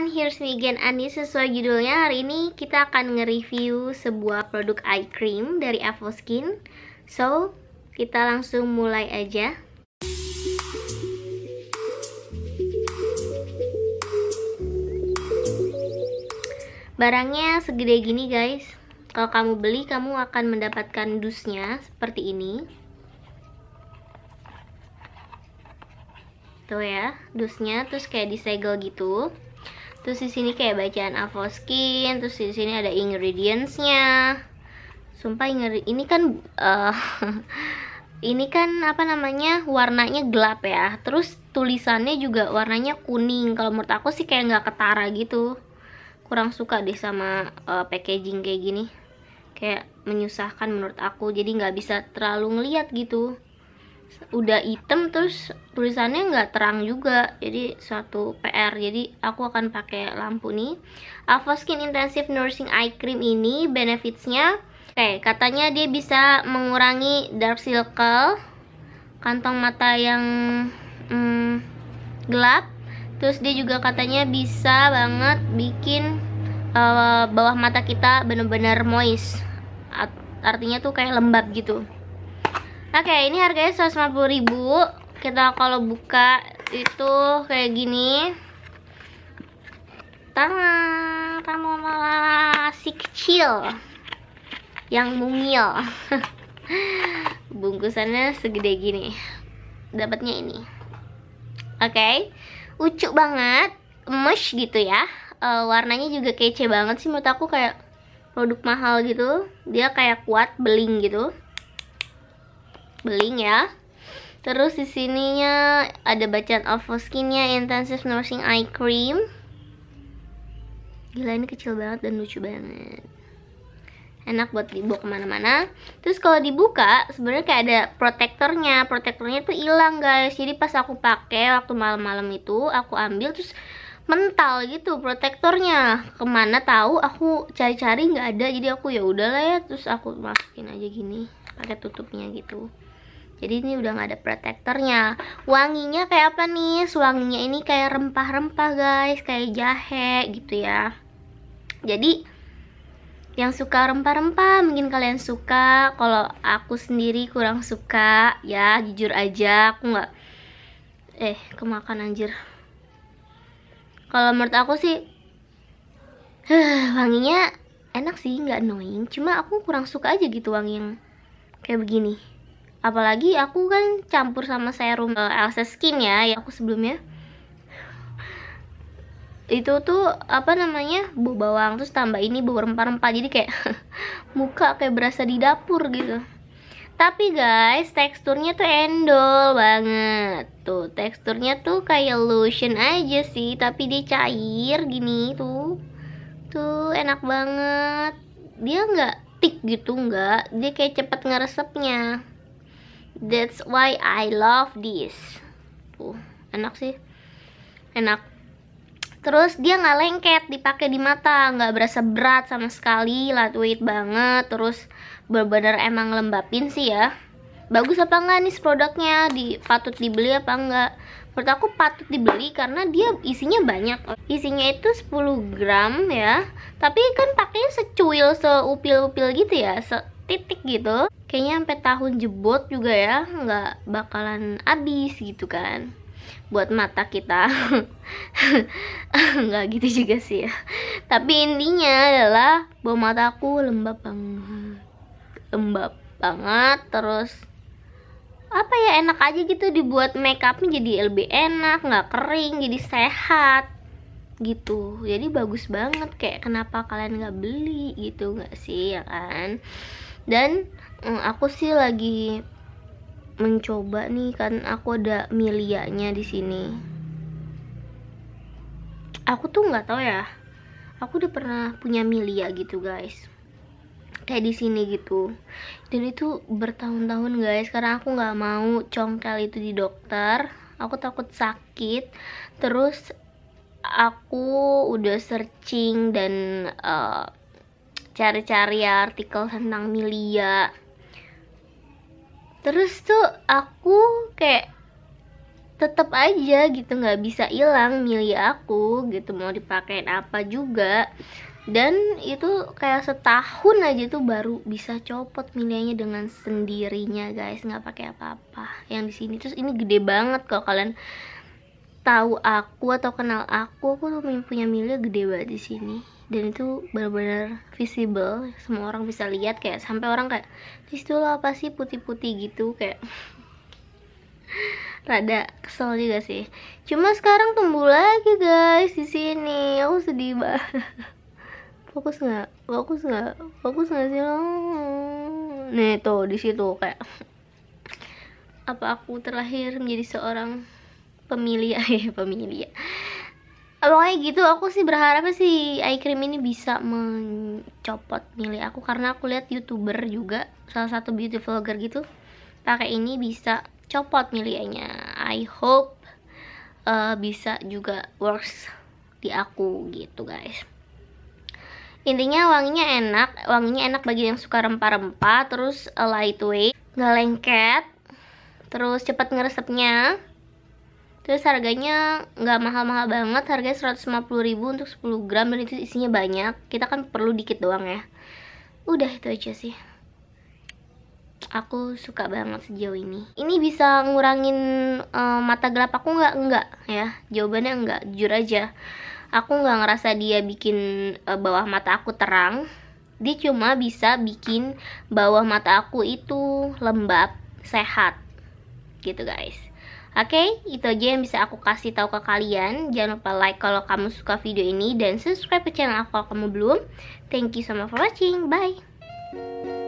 everyone, here's me again Ani Sesuai judulnya, hari ini kita akan nge-review sebuah produk eye cream dari Avoskin So, kita langsung mulai aja Barangnya segede gini guys Kalau kamu beli, kamu akan mendapatkan dusnya seperti ini tuh ya dusnya terus kayak disegel gitu terus di sini kayak bacaan avoskin terus di sini ada ingredientsnya sumpah ini kan uh, ini kan apa namanya warnanya gelap ya terus tulisannya juga warnanya kuning kalau menurut aku sih kayak nggak ketara gitu kurang suka deh sama uh, packaging kayak gini kayak menyusahkan menurut aku jadi nggak bisa terlalu ngeliat gitu udah item terus tulisannya nggak terang juga jadi suatu PR jadi aku akan pakai lampu nih Avoskin Intensive Nourishing Eye Cream ini benefitsnya oke okay, katanya dia bisa mengurangi dark circle kantong mata yang hmm, gelap terus dia juga katanya bisa banget bikin uh, bawah mata kita bener-bener moist artinya tuh kayak lembab gitu Oke, okay, ini harganya 150 ribu. Kita kalau buka itu kayak gini. Tangan, si kecil yang mungil. Bungkusannya segede gini. Dapatnya ini. Oke. Okay. Ucu banget, mesh gitu ya. Uh, warnanya juga kece banget sih menurut aku kayak produk mahal gitu. Dia kayak kuat, beling gitu beling ya. Terus di sininya ada bacaan Avoskinnya Intensive Nursing Eye Cream. Gila ini kecil banget dan lucu banget. Enak buat dibawa kemana-mana. Terus kalau dibuka sebenarnya kayak ada protektornya. Protektornya tuh hilang guys. Jadi pas aku pakai waktu malam-malam itu aku ambil terus mental gitu protektornya kemana tahu aku cari-cari nggak -cari ada jadi aku ya udahlah ya terus aku masukin aja gini pakai tutupnya gitu jadi ini udah gak ada protektornya wanginya kayak apa nih wanginya ini kayak rempah-rempah guys kayak jahe gitu ya jadi yang suka rempah-rempah mungkin kalian suka kalau aku sendiri kurang suka ya jujur aja aku gak eh kemakan anjir kalau menurut aku sih wanginya enak sih nggak annoying cuma aku kurang suka aja gitu wangi yang kayak begini apalagi aku kan campur sama serum Elsa eh, Skin ya yang aku sebelumnya itu tuh apa namanya bau bawang terus tambah ini bau rempah-rempah jadi kayak muka kayak berasa di dapur gitu tapi guys teksturnya tuh endol banget tuh teksturnya tuh kayak lotion aja sih tapi dia cair gini tuh tuh enak banget dia nggak tik gitu nggak dia kayak cepet ngeresepnya That's why I love this. Tuh, enak sih. Enak. Terus dia nggak lengket, dipakai di mata, nggak berasa berat sama sekali, lightweight banget. Terus benar-benar emang lembapin sih ya. Bagus apa enggak nih produknya? Di patut dibeli apa enggak? Menurut aku patut dibeli karena dia isinya banyak. Isinya itu 10 gram ya. Tapi kan pakainya secuil, seupil-upil gitu ya. Se titik gitu kayaknya sampai tahun jebot juga ya nggak bakalan habis gitu kan buat mata kita nggak gitu juga sih ya tapi intinya adalah bau mataku lembab banget lembab banget terus apa ya enak aja gitu dibuat makeupnya jadi lebih enak nggak kering jadi sehat gitu jadi bagus banget kayak kenapa kalian nggak beli gitu nggak sih ya kan dan um, aku sih lagi mencoba nih kan aku ada milianya di sini aku tuh nggak tahu ya aku udah pernah punya milia gitu guys kayak di sini gitu dan itu bertahun-tahun guys karena aku nggak mau congkel itu di dokter aku takut sakit terus aku udah searching dan uh, cari-cari ya artikel tentang milia terus tuh aku kayak tetap aja gitu nggak bisa hilang milia aku gitu mau dipakein apa juga dan itu kayak setahun aja tuh baru bisa copot milianya dengan sendirinya guys nggak pakai apa-apa yang di sini terus ini gede banget kalau kalian tahu aku atau kenal aku aku tuh punya milia gede banget di sini dan itu benar-benar visible semua orang bisa lihat kayak sampai orang kayak di situ apa sih putih-putih gitu kayak rada kesel juga sih cuma sekarang tumbuh lagi guys di sini aku sedih banget fokus nggak fokus nggak fokus nggak sih lo nih tuh di situ kayak apa aku terlahir menjadi seorang pemilih eh pemilih pokoknya gitu aku sih berharapnya si eye cream ini bisa mencopot milih aku karena aku lihat youtuber juga salah satu beauty vlogger gitu pakai ini bisa copot milihnya I hope uh, bisa juga works di aku gitu guys intinya wanginya enak wanginya enak bagi yang suka rempah-rempah terus uh, lightweight nggak lengket terus cepat ngeresepnya terus harganya nggak mahal-mahal banget harganya 150 ribu untuk 10 gram dan itu isinya banyak kita kan perlu dikit doang ya udah itu aja sih aku suka banget sejauh ini ini bisa ngurangin uh, mata gelap aku nggak nggak ya jawabannya nggak jujur aja aku nggak ngerasa dia bikin uh, bawah mata aku terang dia cuma bisa bikin bawah mata aku itu lembab sehat gitu guys Oke, okay, itu aja yang bisa aku kasih tahu ke kalian. Jangan lupa like kalau kamu suka video ini dan subscribe ke channel aku kalau kamu belum. Thank you so much for watching. Bye.